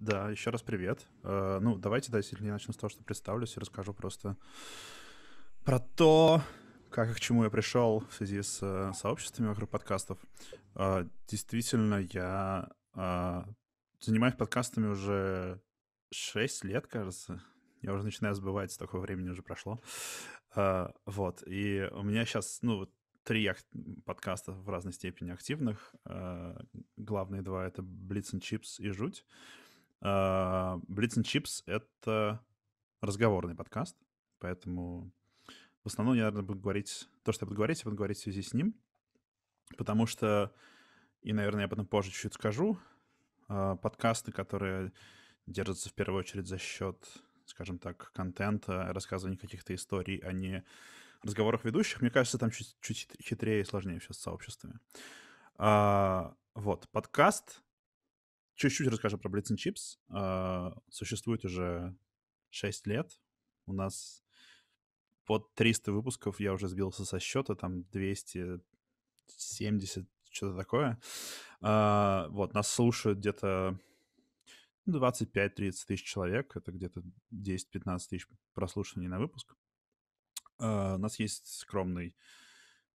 Да, еще раз привет. Э, ну, давайте, да, если я начну с того, что представлюсь и расскажу просто про то, как и к чему я пришел в связи с э, сообществами вокруг подкастов. Э, действительно, я занимаюсь подкастами уже 6 лет, кажется. Я уже начинаю забывать, столько времени уже прошло. Вот, и у меня сейчас, ну, три подкаста в разной степени активных. Главные два — это Blitz and Chips и «Жуть». А, Blitz and Chips — это разговорный подкаст, поэтому в основном я, наверное, буду говорить... То, что я буду говорить, я буду говорить в связи с ним, потому что... И, наверное, я потом позже чуть-чуть скажу. А, подкасты, которые держатся в первую очередь за счет, скажем так, контента, рассказывания каких-то историй, а не разговорах ведущих, мне кажется, там чуть, чуть хитрее и сложнее все с сообществами. А, вот, подкаст Чуть-чуть расскажу про Blitz and Chips. А, существует уже 6 лет. У нас под 300 выпусков, я уже сбился со счета, там 270, что-то такое. А, вот, нас слушают где-то 25-30 тысяч человек, это где-то 10-15 тысяч прослушиваний на выпуск. А, у нас есть скромный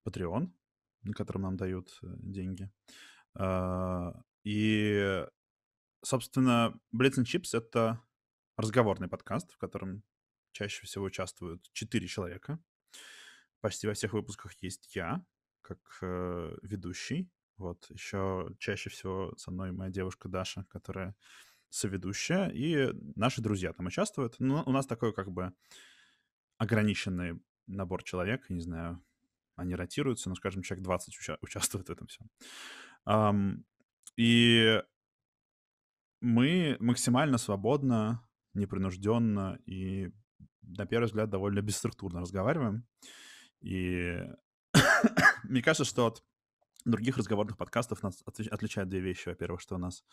Patreon, на котором нам дают э, деньги. И собственно, Blitz and Chips — это разговорный подкаст, в котором чаще всего участвуют четыре человека. Почти во всех выпусках есть я, как э, ведущий. Вот, еще чаще всего со мной моя девушка Даша, которая соведущая, и наши друзья там участвуют. Но ну, у нас такой как бы ограниченный набор человек, не знаю, они ротируются, но, скажем, человек 20 уча- участвует в этом всем. Um, и мы максимально свободно, непринужденно и, на первый взгляд, довольно бесструктурно разговариваем. И мне кажется, что от других разговорных подкастов нас отличают две вещи. Во-первых, что у нас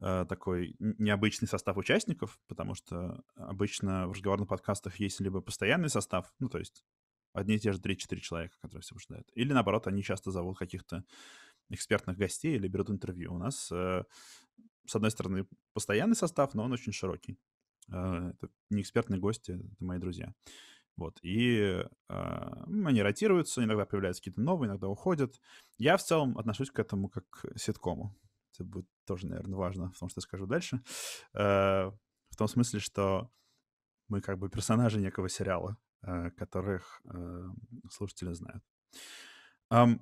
э, такой необычный состав участников, потому что обычно в разговорных подкастах есть либо постоянный состав, ну, то есть одни и те же 3-4 человека, которые все обсуждают, или, наоборот, они часто зовут каких-то экспертных гостей или берут интервью. У нас э, с одной стороны, постоянный состав, но он очень широкий. Э, это не экспертные гости, это мои друзья. Вот, и э, они ротируются, иногда появляются какие-то новые, иногда уходят. Я в целом отношусь к этому как к ситкому. Это будет тоже, наверное, важно в том, что я скажу дальше. Э, в том смысле, что мы как бы персонажи некого сериала, э, которых э, слушатели знают. Um,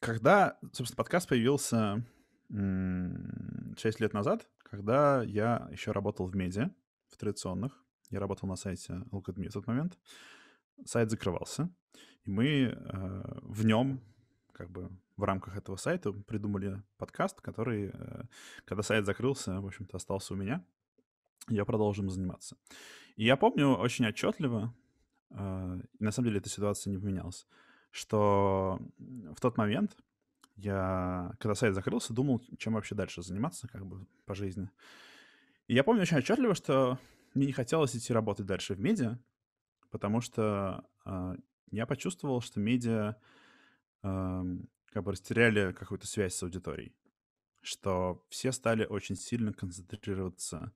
когда, собственно, подкаст появился 6 лет назад, когда я еще работал в медиа, в традиционных, я работал на сайте Algorithm в тот момент, сайт закрывался, и мы э, в нем, как бы в рамках этого сайта, придумали подкаст, который, э, когда сайт закрылся, в общем-то, остался у меня, я продолжил заниматься. И я помню очень отчетливо, э, на самом деле эта ситуация не поменялась, что в тот момент я, когда сайт закрылся, думал, чем вообще дальше заниматься как бы по жизни. И я помню очень отчетливо, что мне не хотелось идти работать дальше в медиа, потому что э, я почувствовал, что медиа э, как бы растеряли какую-то связь с аудиторией, что все стали очень сильно концентрироваться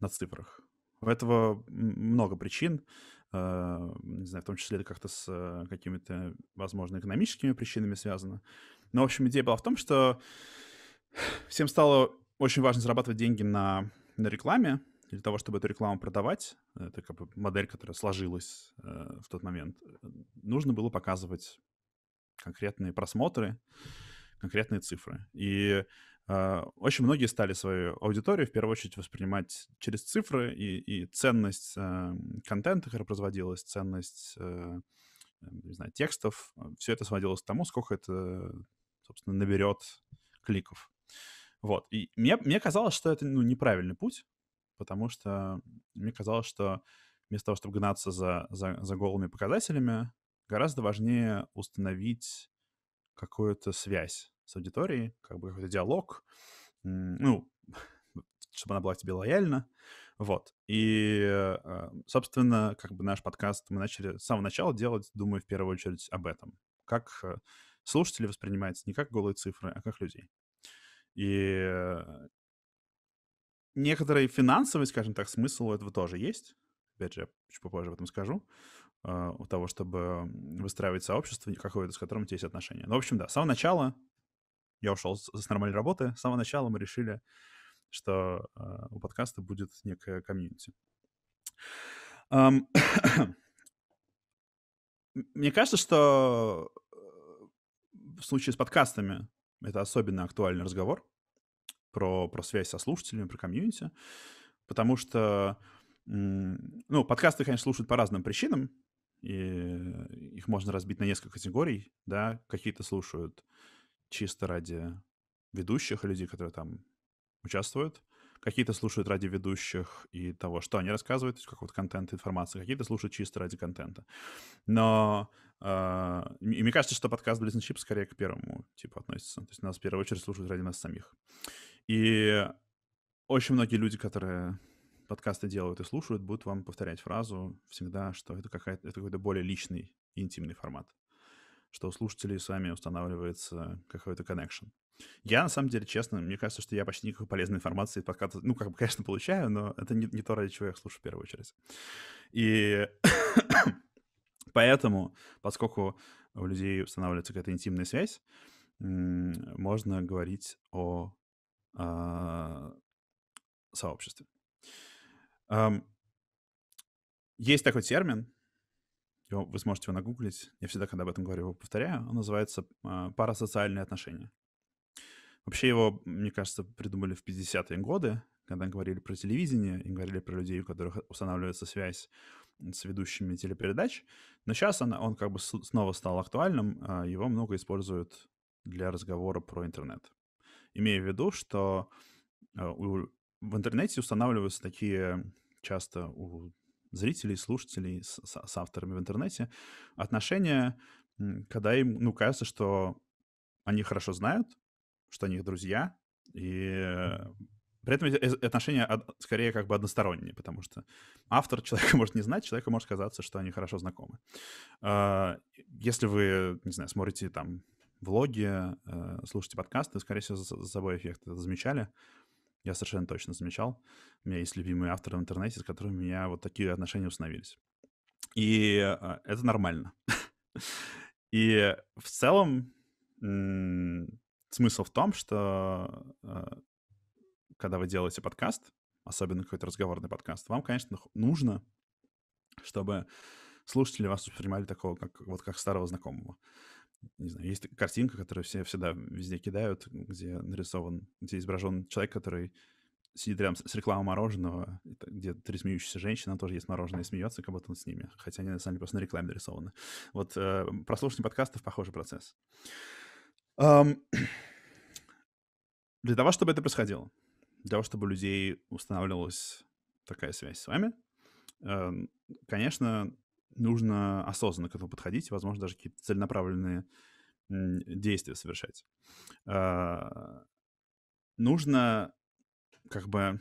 на цифрах. У этого много причин. Э, а, не знаю, в том числе это как-то с а, какими-то, возможно, экономическими причинами связано. Но, в общем, идея была в том, что всем стало очень важно зарабатывать деньги на, на рекламе, для того, чтобы эту рекламу продавать, это как бы модель, которая сложилась э, в тот момент, нужно было показывать конкретные просмотры, конкретные цифры. И Э, очень многие стали свою аудиторию в первую очередь воспринимать через цифры и, и ценность эм, контента, который производилось, ценность, э, эм, не знаю, текстов. Э, Все это сводилось к тому, сколько это, собственно, наберет кликов. Вот. И мне, мне казалось, что это ну, неправильный путь, потому что мне казалось, что вместо того, чтобы гнаться за, за, за голыми показателями, гораздо важнее установить какую-то связь с аудиторией, как бы какой-то диалог, ну, чтобы она была к тебе лояльна, вот. И, а, собственно, как бы наш подкаст мы начали с самого начала делать, думаю, в первую очередь об этом. Как э, слушатели воспринимаются не как голые цифры, а как людей. И а, некоторый финансовый, скажем так, смысл у этого тоже есть. Опять же, я чуть попозже об этом скажу. А, у того, чтобы выстраивать сообщество какое-то, с которым у тебя есть отношения. Ну, в общем, да, с самого начала я ушел с, нормальной работы. С самого начала мы решили, что э, у подкаста будет некая комьюнити. Мне кажется, что э, в случае с подкастами это особенно актуальный разговор про, про связь со слушателями, про комьюнити, потому что, ну, подкасты, конечно, слушают по разным причинам, и их можно разбить на несколько категорий, да, какие-то слушают э, чисто ради ведущих и людей, которые там участвуют. Какие-то слушают ради ведущих и того, что они рассказывают, то есть какого-то контента, информации. Какие-то слушают чисто ради контента. Но э, и мне кажется, что подкаст Blitz скорее к первому типу относится. То есть нас в первую очередь слушают ради нас самих. И очень многие люди, которые подкасты делают и слушают, будут вам повторять фразу всегда, что это, какая-то, это какой-то более личный, интимный формат что у слушателей с вами устанавливается какой-то connection. Я, на самом деле, честно, мне кажется, что я почти никакой полезной информации из ну, как бы, конечно, получаю, но это не, не то, ради чего я их слушаю в первую очередь. И поэтому, поскольку у людей устанавливается какая-то интимная связь, можно говорить о, о а, сообществе. Есть такой термин, его, вы сможете его нагуглить. Я всегда, когда об этом говорю, его повторяю. Он называется а, «Парасоциальные отношения». Вообще его, мне кажется, придумали в 50-е годы, когда говорили про телевидение и говорили про людей, у которых устанавливается связь с ведущими телепередач. Но сейчас он, он как бы снова стал актуальным, а его много используют для разговора про интернет. Имея в виду, что а, в интернете устанавливаются такие часто у зрителей, слушателей с, с, с авторами в интернете, отношения, когда им, ну, кажется, что они хорошо знают, что они их друзья, и при этом отношения скорее как бы односторонние, потому что автор человека может не знать, человеку может казаться, что они хорошо знакомы. А, если вы, не знаю, смотрите там влоги, э, слушаете подкасты, скорее всего, за собой эффект замечали, я совершенно точно замечал. У меня есть любимые авторы в интернете, с которыми у меня вот такие отношения установились. И а, это нормально. И в целом смысл в том, что а, когда вы делаете подкаст, особенно какой-то разговорный подкаст, вам, конечно, нужно, чтобы слушатели вас воспринимали такого, как, вот как старого знакомого не знаю, есть картинка, которую все всегда везде кидают, где нарисован, где изображен человек, который сидит рядом с рекламой мороженого, где три смеющиеся женщины, тоже есть мороженое и смеется, как будто он с ними. Хотя они, на самом деле, просто на рекламе нарисованы. Вот э, прослушивание подкастов — похожий процесс. Um, для того, чтобы это происходило, для того, чтобы у людей устанавливалась такая связь с вами, э, конечно, нужно осознанно к этому подходить, возможно, даже какие-то целенаправленные действия совершать. А, нужно как бы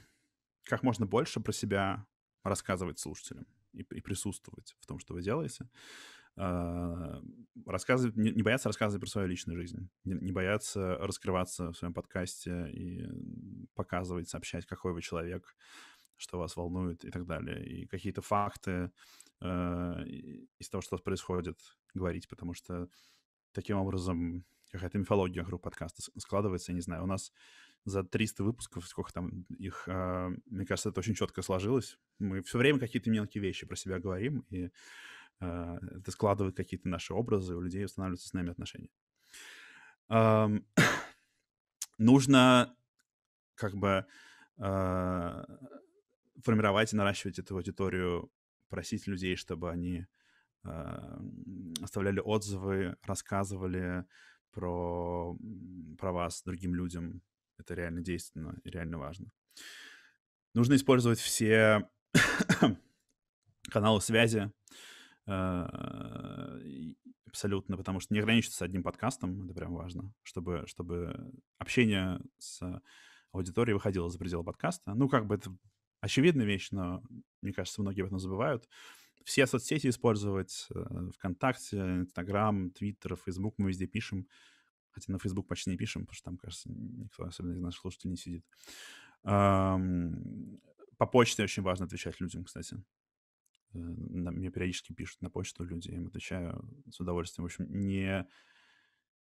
как можно больше про себя рассказывать слушателям и, и присутствовать в том, что вы делаете. А, рассказывать, не, не бояться рассказывать про свою личную жизнь, не, не бояться раскрываться в своем подкасте и показывать, сообщать, какой вы человек, что вас волнует и так далее. И какие-то факты э, из того, что происходит, говорить, потому что таким образом какая-то мифология вокруг подкаста складывается, я не знаю. У нас за 300 выпусков, сколько там их, э, мне кажется, это очень четко сложилось. Мы все время какие-то мелкие вещи про себя говорим, и э, это складывает какие-то наши образы, у людей устанавливаются с нами отношения. нужно как бы э, формировать и наращивать эту аудиторию, просить людей, чтобы они э, оставляли отзывы, рассказывали про, про вас другим людям. Это реально действенно и реально важно. Нужно использовать все каналы связи а, абсолютно, потому что не ограничиться одним подкастом, это прям важно, чтобы, чтобы общение с аудиторией выходило за пределы подкаста. Ну, как бы это очевидная вещь, но, мне кажется, многие об этом забывают. Все соцсети использовать, э, ВКонтакте, Инстаграм, Твиттер, Фейсбук, мы везде пишем. Хотя на Фейсбук почти не пишем, потому что там, кажется, никто, особенно из наших слушателей, не сидит. По почте очень важно отвечать людям, кстати. Э, мне периодически пишут на почту люди, я им отвечаю с удовольствием. В общем, не,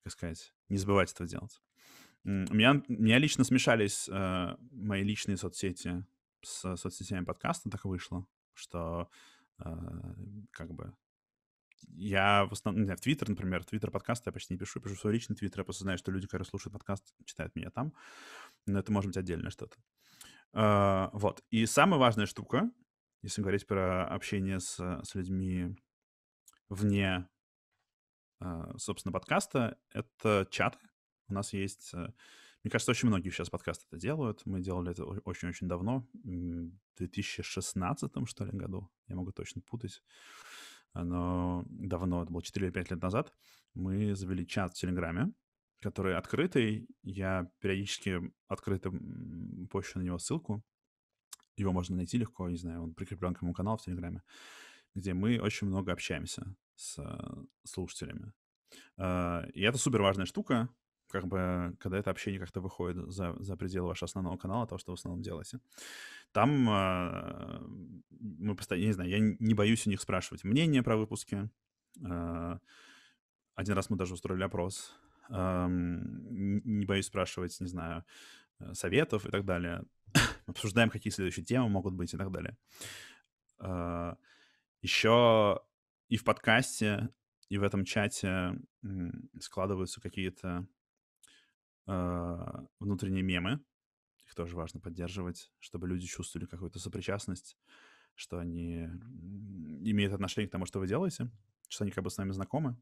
как сказать, не забывать этого делать. У меня, у меня лично смешались э, мои личные соцсети с соцсетями подкаста так вышло, что э, как бы я в основном, не, в Твиттер, например, Твиттер подкаста я почти не пишу, пишу в свой личный Твиттер, я просто знаю, что люди, которые слушают подкаст, читают меня там, но это может быть отдельное что-то. Э, вот, и самая важная штука, если говорить про общение с, с людьми вне, э, собственно, подкаста, это чаты. У нас есть э, мне кажется, очень многие сейчас подкасты это делают. Мы делали это очень-очень давно, в 2016, что ли, году. Я могу точно путать. Но давно, это было 4 или 5 лет назад, мы завели чат в Телеграме, который открытый. Я периодически открыто пощу на него ссылку. Его можно найти легко, не знаю, он прикреплен к моему каналу в Телеграме, где мы очень много общаемся с э, слушателями. Э, и это супер важная штука, как бы, когда это общение как-то выходит за, за пределы вашего основного канала, того, что вы в основном делаете. Там э, мы постоянно, я не знаю, я не боюсь у них спрашивать мнение про выпуски. Э, один раз мы даже устроили опрос. Э, не боюсь спрашивать, не знаю, э, советов и так далее. Обсуждаем, какие следующие темы могут быть и так далее. Э, а, еще и в подкасте, и в этом чате складываются какие-то э, внутренние мемы. Их тоже важно поддерживать, чтобы люди чувствовали какую-то сопричастность, что они имеют отношение к тому, что вы делаете, что они как бы с нами знакомы.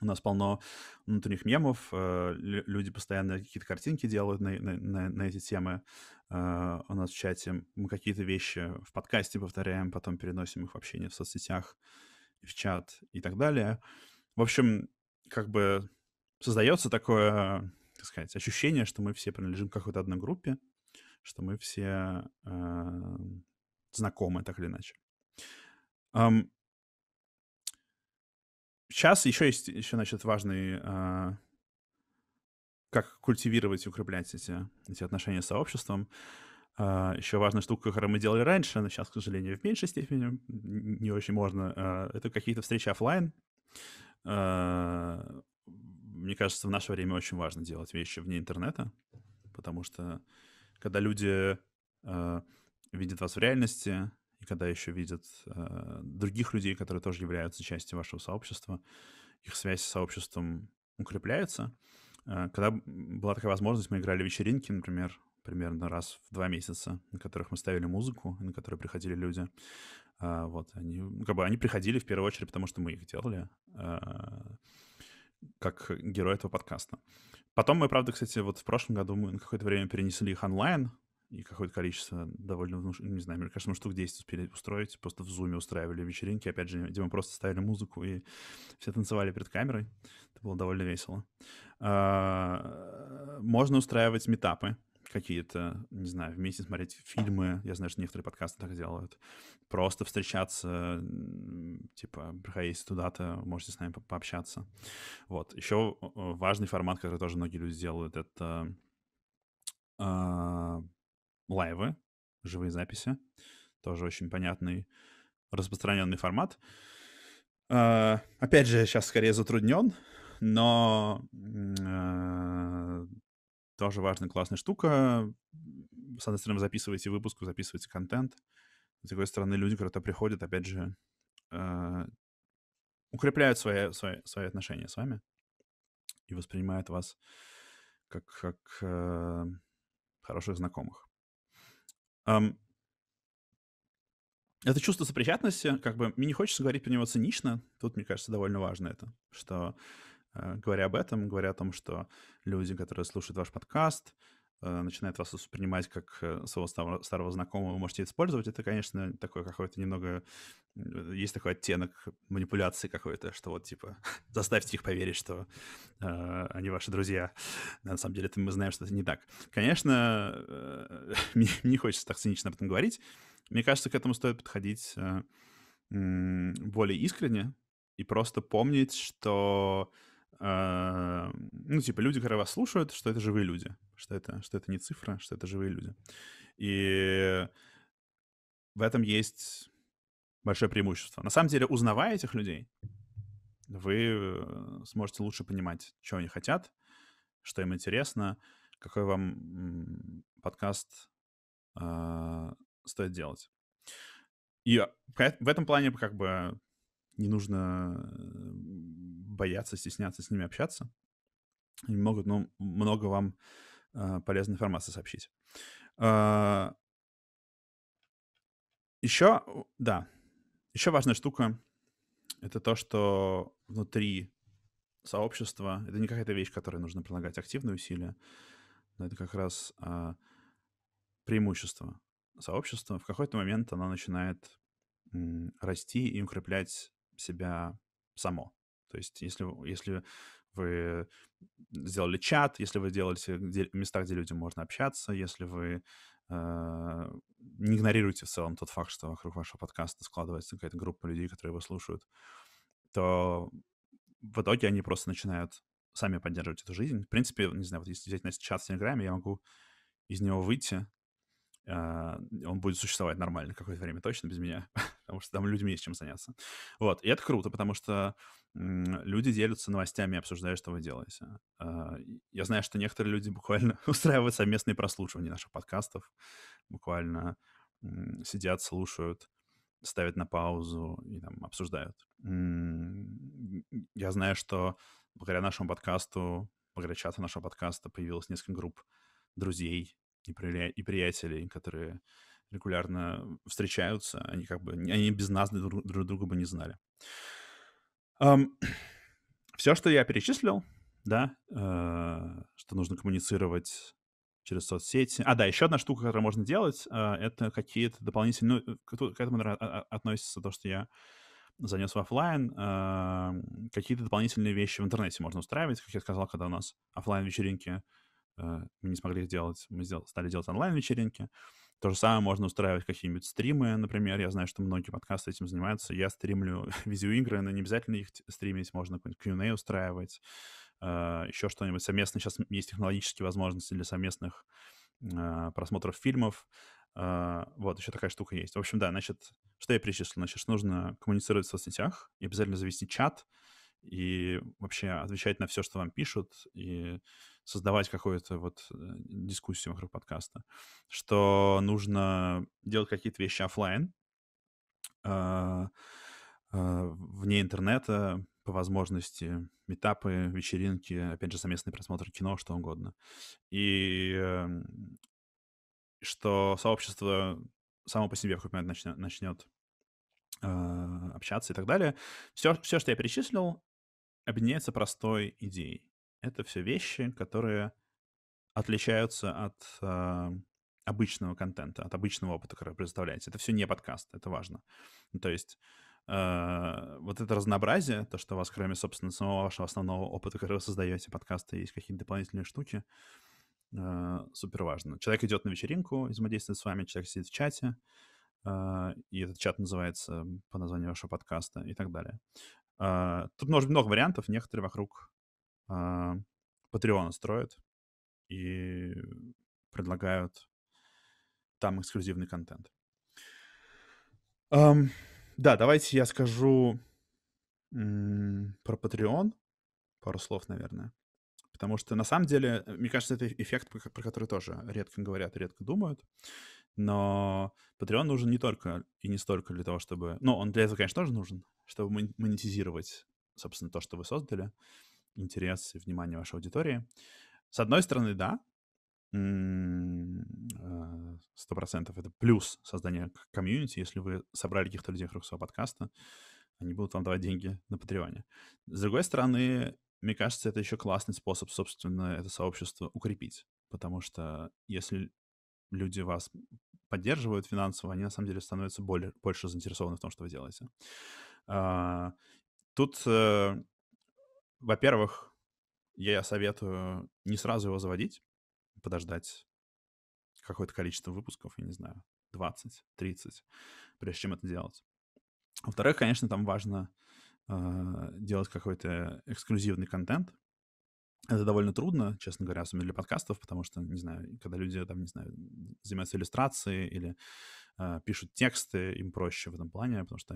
У нас полно внутренних мемов, э, люди постоянно какие-то картинки делают на, на, на эти темы. А, у нас в чате мы какие-то вещи в подкасте повторяем, потом переносим их в общение в соцсетях, в чат и так далее. В общем, как бы создается такое так сказать, ощущение, что мы все принадлежим к какой-то одной группе, что мы все э, знакомы так или иначе. Um, сейчас еще есть еще, значит, важный, э, как культивировать и укреплять эти, эти отношения с сообществом. Uh, э, еще важная штука, которую мы делали раньше, но сейчас, к сожалению, в меньшей степени не очень можно. Uh, это какие-то встречи офлайн. Э, мне кажется, в наше время очень важно делать вещи вне интернета, потому что когда люди э, видят вас в реальности, и когда еще видят э, других людей, которые тоже являются частью вашего сообщества, их связь с сообществом укрепляется. Э, когда была такая возможность, мы играли вечеринки, например, примерно раз в два месяца, на которых мы ставили музыку, на которые приходили люди. А, вот, они, ну, как бы они приходили в первую очередь, потому что мы их делали. А, как герой этого подкаста. Потом мы, правда, кстати, вот в прошлом году мы на какое-то время перенесли их онлайн, и какое-то количество довольно, не знаю, мне кажется, мы штук 10 успели устроить, просто в зуме устраивали вечеринки, опять же, где мы просто ставили музыку и все танцевали перед камерой. Это было довольно весело. А, можно устраивать метапы, какие-то, не знаю, вместе смотреть фильмы. Я знаю, что некоторые подкасты так делают. Просто встречаться, типа, приходите туда-то, можете с нами по пообщаться. Вот. Еще важный формат, который тоже многие люди делают, это э, лайвы, живые записи. Тоже очень понятный, распространенный формат. Э, опять же, сейчас скорее затруднен, но э, тоже важная, классная штука. С одной стороны, записываете выпуск, записываете контент. С другой стороны, люди, которые приходят, опять же, э, укрепляют свои, свои, свои отношения с вами и воспринимают вас как, как э, хороших знакомых. Um, это чувство сопричастности, как бы, мне не хочется говорить про него цинично, тут, мне кажется, довольно важно это, что Э, говоря об этом, говоря о том, что люди, которые слушают ваш подкаст, э, начинают вас воспринимать как э, своего старого, старого знакомого, вы можете использовать, это, конечно, такой какой-то немного... Есть такой оттенок манипуляции какой-то, что вот, типа, заставьте их поверить, что э, они ваши друзья. На самом деле, это мы знаем, что это не так. Конечно, э, мне не хочется так цинично об этом говорить. Мне кажется, к этому стоит подходить э, более искренне и просто помнить, что а, ну, типа, люди, которые вас слушают, что это живые люди, что это, что это не цифра, что это живые люди. И в этом есть большое преимущество. На самом деле, узнавая этих людей, вы э, сможете лучше понимать, что они хотят, что им интересно, какой вам подкаст э, стоит делать. И э, в этом плане как бы не нужно э, боятся, стесняться с ними общаться, и могут ну, много вам э, полезной информации сообщить. Э, а, еще, да, еще важная штука — это то, что внутри сообщества, это не какая-то вещь, которой нужно прилагать активные усилия, но это как раз э, преимущество сообщества. В какой-то момент оно начинает расти и укреплять себя само. То есть если, если вы сделали чат, если вы делаете места, где людям можно общаться, если вы э, не игнорируете в целом тот факт, что вокруг вашего подкаста складывается какая-то группа людей, которые его слушают, то в итоге они просто начинают сами поддерживать эту жизнь. В принципе, не знаю, вот если взять на чат в Телеграме, я могу из него выйти, э, он будет существовать нормально какое-то время точно без меня. потому что там людям есть чем заняться. Вот, и это круто, потому что люди делятся новостями, обсуждают, что вы делаете. А, я знаю, что некоторые люди буквально устраивают совместные прослушивания наших подкастов, буквально сидят, слушают, ставят на паузу и там обсуждают. Я знаю, что благодаря нашему подкасту, благодаря чату нашего подкаста появилось несколько групп друзей и приятелей, которые регулярно встречаются, они как бы, они без нас друг, друг друга бы не знали. Um, все, что я перечислил, да, э, что нужно коммуницировать через соцсети. А, да, еще одна штука, которую можно делать, э, это какие-то дополнительные... Ну, к, этому, относится то, что я занес в офлайн. Э, какие-то дополнительные вещи в интернете можно устраивать, как я сказал, когда у нас офлайн вечеринки э, мы не смогли их делать, мы сделали, стали делать онлайн-вечеринки. Э, то же самое можно устраивать какие-нибудь стримы, например. Я знаю, что многие подкасты этим занимаются. Я стримлю видеоигры, но не обязательно их стримить. Можно какой-нибудь Q&A устраивать, а, еще что-нибудь совместно. Сейчас есть технологические возможности для совместных а, просмотров фильмов. А, вот, еще такая штука есть. В общем, да, значит, что я перечислил? Значит, нужно коммуницировать в соцсетях и обязательно завести чат и вообще отвечать на все, что вам пишут, и создавать какую-то вот э, дискуссию вокруг подкаста, что нужно делать какие-то вещи офлайн, а, а, вне интернета, по возможности, метапы, вечеринки, опять же, совместный просмотр кино, что угодно. И эм, что сообщество само по себе в какой-то момент начнет, начнет а, общаться и так далее. Все, все, что я перечислил, объединяется простой идеей это все вещи, которые отличаются от э, обычного контента, от обычного опыта, который предоставляется. Это все не подкаст, это важно. Ну, то есть э, вот это разнообразие, то, что у вас, кроме, собственно, самого вашего основного опыта, который вы создаете, подкасты, есть какие-то дополнительные штуки, э, супер важно. Человек идет на вечеринку, взаимодействует с вами, человек сидит в чате, и этот чат называется по названию вашего подкаста и так далее. тут может много вариантов, некоторые вокруг Патреоны строят и предлагают там эксклюзивный контент. Um, да, давайте я скажу м- про Patreon. Пару слов, наверное. Потому что на самом деле, э, мне кажется, это эффект, про который тоже редко говорят, редко думают. Но Patreon нужен не только и не столько для того, чтобы... Ну, он для этого, конечно, тоже нужен, чтобы монетизировать, собственно, то, что вы создали интерес и внимание вашей аудитории. С одной стороны, да, э, сто процентов это плюс создания комьюнити, если вы собрали каких-то людей вокруг своего подкаста, они будут вам давать деньги на патреоне. С другой стороны, мне кажется, это еще классный способ, собственно, это сообщество укрепить, потому что если люди вас поддерживают финансово, они на самом деле становятся более, больше заинтересованы в том, что вы делаете. А, тут э, во-первых, я советую не сразу его заводить, подождать какое-то количество выпусков, я не знаю, 20, 30, прежде чем это делать. Во-вторых, конечно, там важно э, делать какой-то эксклюзивный контент. Это довольно трудно, честно говоря, особенно для подкастов, потому что, не знаю, когда люди там, не знаю, занимаются иллюстрацией или э, пишут тексты, им проще в этом плане, потому что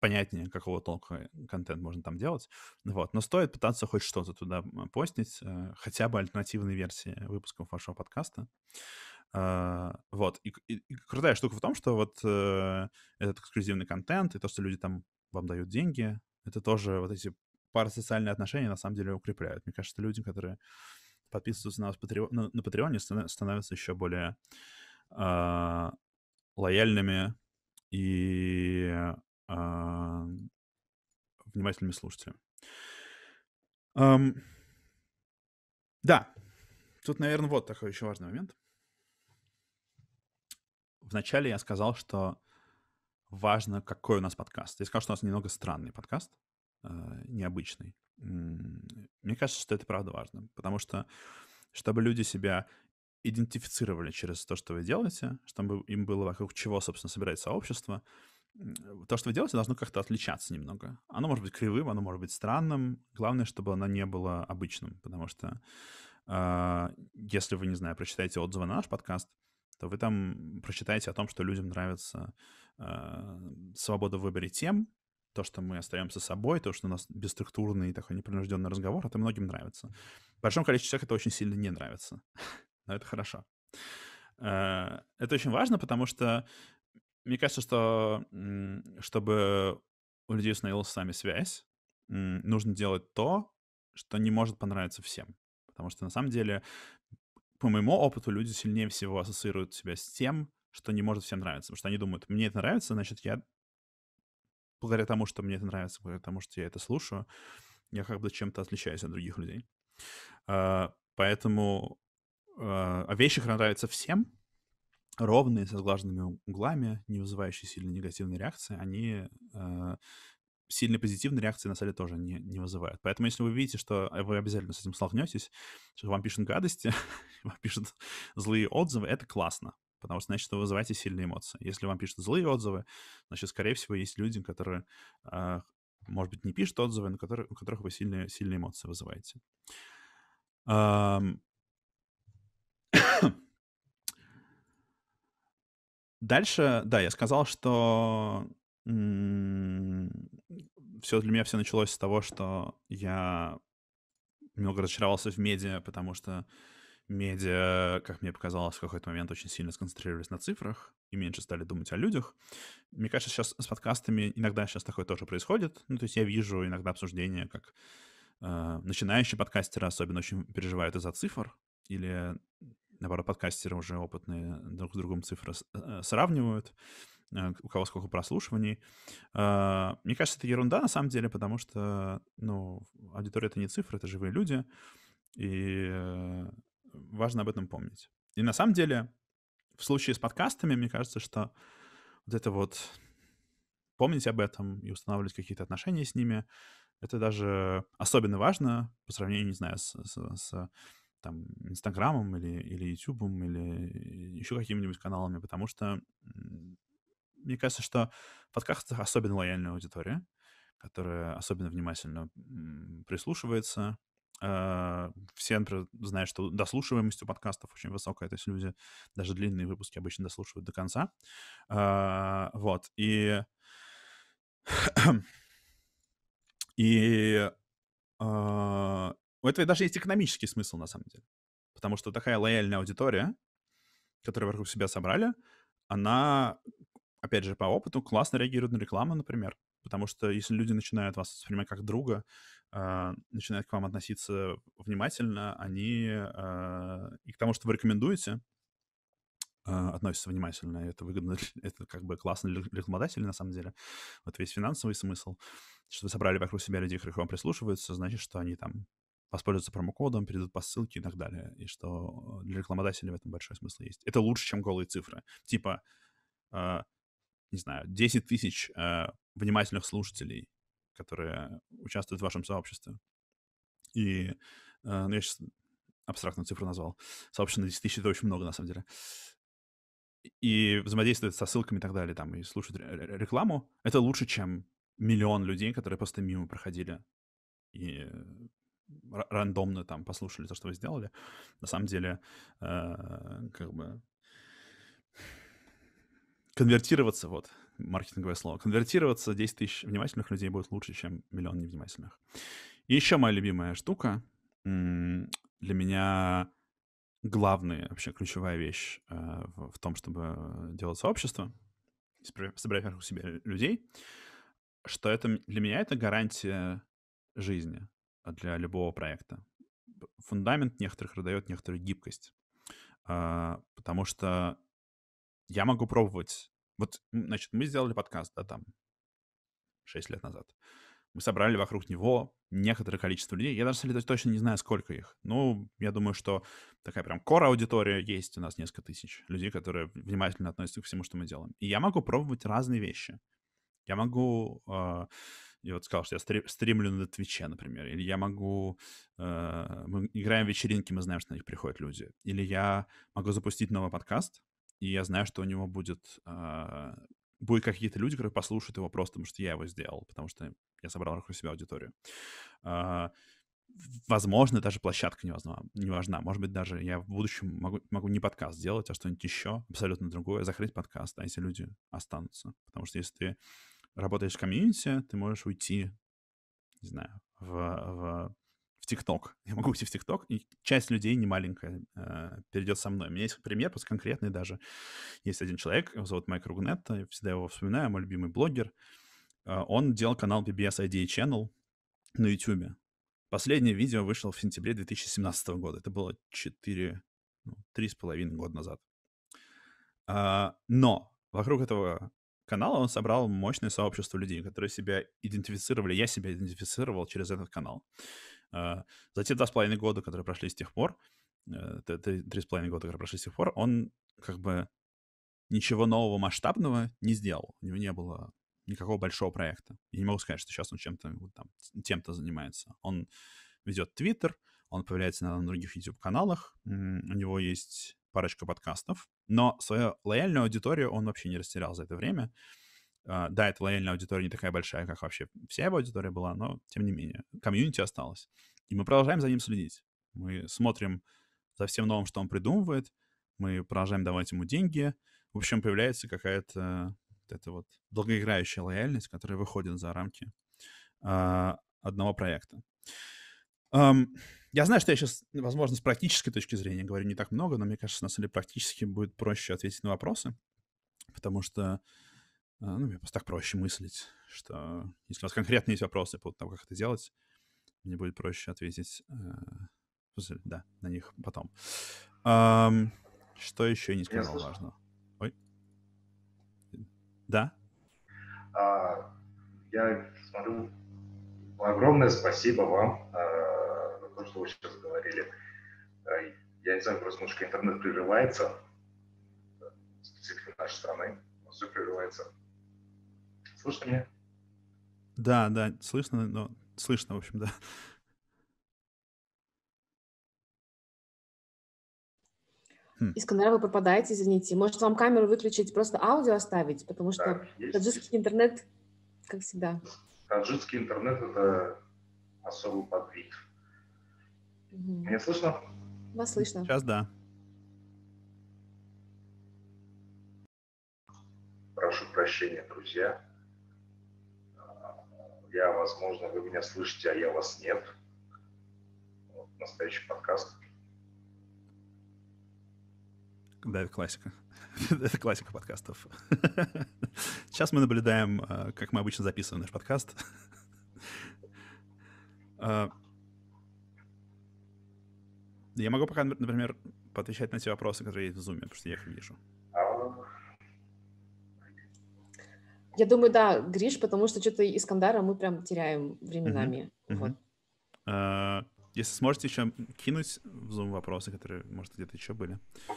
понятнее, какого толка контент можно там делать. Вот. Но стоит пытаться хоть что-то туда постить, э, хотя бы альтернативные версии выпусков вашего подкаста. Э, вот. И, и, и крутая штука в том, что вот э, этот эксклюзивный контент и то, что люди там вам дают деньги, это тоже вот эти парасоциальные отношения на самом деле укрепляют. Мне кажется, люди, которые подписываются на вас на, на Патреоне, становятся еще более э, лояльными и а, внимательными слушателями. Да, тут, наверное, вот такой еще важный момент. Вначале я сказал, что важно, какой у нас подкаст. Я сказал, что у нас немного странный подкаст, а, необычный. Мне кажется, что это правда важно, потому что чтобы люди себя идентифицировали через то, что вы делаете, чтобы им было вокруг чего, собственно, собирается сообщество — Э, то, что вы делаете, должно как-то отличаться немного. Оно может быть кривым, оно может быть странным. Главное, чтобы оно не было обычным, потому что э, если вы, не знаю, прочитаете отзывы на наш подкаст, то вы там прочитаете о том, что людям нравится э, свобода в выборе тем, то, что мы остаемся собой, то, что у нас бесструктурный такой непринужденный разговор, это многим нравится. Большому количеству человек это очень сильно не нравится, но это хорошо. А, это очень важно, потому что мне кажется, что чтобы у людей установилась с нами связь, нужно делать то, что не может понравиться всем. Потому что на самом деле, по моему опыту, люди сильнее всего ассоциируют себя с тем, что не может всем нравиться. Потому что они думают, мне это нравится, значит, я благодаря тому, что мне это нравится, благодаря тому, что я это слушаю, я как бы чем-то отличаюсь от других людей. А, поэтому о а, а вещах нравится всем, ровные, со сглаженными углами, не вызывающие сильно негативной реакции, они э, сильно позитивной реакции на сале тоже не, не вызывают. Поэтому если вы видите, что э, вы обязательно с этим столкнетесь, что вам пишут гадости, вам пишут злые отзывы, это классно, потому что, значит, вы вызываете сильные эмоции. Если вам пишут злые отзывы, значит, скорее всего, есть люди, которые, э, может быть, не пишут отзывы, но которые, у которых вы сильные, сильные эмоции вызываете. Эм, Дальше, да, я сказал, что все для меня все началось с того, что я много разочаровался в медиа, потому что медиа, как мне показалось, в какой-то момент очень сильно сконцентрировались на цифрах и меньше стали думать о людях. Мне кажется, сейчас с подкастами иногда сейчас такое тоже происходит. Ну, то есть я вижу иногда обсуждения, как э, начинающие подкастеры особенно очень переживают из-за цифр, или наоборот, подкастеры уже опытные э, друг с другом цифры э, сравнивают, э, у кого сколько прослушиваний. А, мне кажется, это ерунда на самом деле, потому что, ну, аудитория — это не цифры, это живые люди, и важно об этом помнить. И на самом деле, в случае с подкастами, мне кажется, что вот это вот помнить об этом и устанавливать какие-то отношения с ними, это даже особенно важно по сравнению, не знаю, с, с, с там Инстаграмом или, или Ютубом или еще какими-нибудь каналами, потому что мне кажется, что в подкастах особенно лояльная аудитория, которая особенно внимательно прислушивается. А, все, например, знают, что дослушиваемость у подкастов очень высокая, то есть люди даже длинные выпуски обычно дослушивают до конца. А, вот, и... И а, у этого даже есть экономический смысл, на самом деле. Потому что такая лояльная аудитория, которую вокруг себя собрали, она, опять же, по опыту классно реагирует на рекламу, например. Потому что если люди начинают вас воспринимать как друга, э, начинают к вам относиться внимательно, они э, и к тому, что вы рекомендуете, э, относятся внимательно. Это выгодно, это как бы классно для рекламодателей, на самом деле. Вот весь финансовый смысл, что вы собрали вокруг себя людей, которые к вам прислушиваются, значит, что они там воспользуются промокодом, передадут по ссылке и так далее. И что э, для рекламодателя в этом большой смысл есть. Это лучше, чем голые цифры. Типа, э, не знаю, 10 тысяч э, внимательных слушателей, которые участвуют в вашем сообществе. И, э, ну, я сейчас абстрактную цифру назвал. Сообщество на 10 тысяч — это очень много, на самом деле. И взаимодействует со ссылками и так далее, там, и слушают рекламу. Это лучше, чем миллион людей, которые просто мимо проходили и э, рандомно там послушали то, что вы сделали, на самом деле э, как бы конвертироваться, вот, маркетинговое слово, конвертироваться 10 тысяч внимательных людей будет лучше, чем миллион невнимательных. И еще моя любимая штука, для меня главная, вообще ключевая вещь э, в, в том, чтобы делать сообщество, собирать вокруг себя людей, что это для меня это гарантия жизни. А, для любого проекта. Фундамент некоторых дает некоторую гибкость, а, потому что я могу пробовать... Вот, значит, мы сделали подкаст, да, там, 6 лет назад. Мы собрали вокруг него некоторое количество людей. Я даже точно не знаю, сколько их. Ну, я думаю, что такая прям кора аудитория есть у нас несколько тысяч людей, которые внимательно относятся к всему, что мы делаем. И я могу пробовать разные вещи. Я могу э, я вот сказал, что я стримлю на Твиче, например, или я могу, э, мы играем в вечеринки, мы знаем, что на них приходят люди, или я могу запустить новый подкаст, и я знаю, что у него будет, э, будут какие-то люди, которые послушают его просто, потому что я его сделал, потому что я собрал вокруг себя аудиторию. Э, возможно, даже площадка не важна, не важна. Может быть, даже я в будущем могу, могу не подкаст сделать, а что-нибудь еще, абсолютно другое, закрыть подкаст, а если люди останутся. Потому что если ты работаешь в комьюнити, ты можешь уйти, не знаю, в, в, в TikTok. Я могу уйти в TikTok, и часть людей не маленькая э, а, перейдет со мной. У меня есть пример, просто конкретный даже. Есть один человек, его зовут Майк Ругнетто, я всегда его вспоминаю, мой любимый блогер. Э, он делал канал PBS ID Channel на YouTube. Последнее видео вышло в сентябре 2017 года. Это было 4, ну, 3,5 года назад. Э, но вокруг этого канала он собрал мощное сообщество людей, которые себя идентифицировали, я себя идентифицировал через этот канал. А, за те два с половиной года, которые прошли с тех пор, э, три с половиной года, которые прошли с тех пор, он как бы ничего нового масштабного не сделал. У него не было никакого большого проекта. Я не могу сказать, что сейчас он чем-то вот там, тем-то занимается. Он ведет Твиттер, он появляется на других YouTube-каналах, у него есть парочку подкастов, но свою лояльную аудиторию он вообще не растерял за это время. А, да, эта лояльная аудитория не такая большая, как вообще вся его аудитория была, но тем не менее, комьюнити осталось. И мы продолжаем за ним следить. Мы смотрим за всем новым, что он придумывает, мы продолжаем давать ему деньги. В общем, появляется какая-то вот эта вот долгоиграющая лояльность, которая выходит за рамки э, одного проекта. Um, я знаю, что я сейчас, возможно, с практической точки зрения говорю не так много, но мне кажется, на самом деле практически будет проще ответить на вопросы, потому что, а, ну, мне просто так проще мыслить, что если у вас конкретные есть вопросы по тому, как это делать, мне будет проще ответить, э, да, на них потом. Um, что еще не сказал я важно? Ой. Да? А, я смотрю Огромное спасибо вам э, за то, что вы сейчас говорили. Э, я не знаю, просто немножко интернет прерывается. Специфика нашей страны. Все прерывается. Слышно меня? Да, да, слышно, но слышно, в общем, да. Хм. Искандер, вы пропадаете, извините. Может, вам камеру выключить, просто аудио оставить, потому что таджикский интернет, как всегда таджикский интернет это особый подвид. Угу. Меня слышно? Вас слышно. Сейчас да. Прошу прощения, друзья. Я, возможно, вы меня слышите, а я вас нет. Вот настоящий подкаст. Да, классика. Это классика подкастов. Сейчас мы наблюдаем, э, как мы обычно записываем наш подкаст. Э, я могу пока, например, поотвечать на те вопросы, которые есть в Zoom, потому что я их вижу. Я думаю, да, Гриш, потому что что-то Искандара мы прям теряем временами. Э, если сможете еще кинуть в Zoom вопросы, которые, может, где-то еще были. Uh,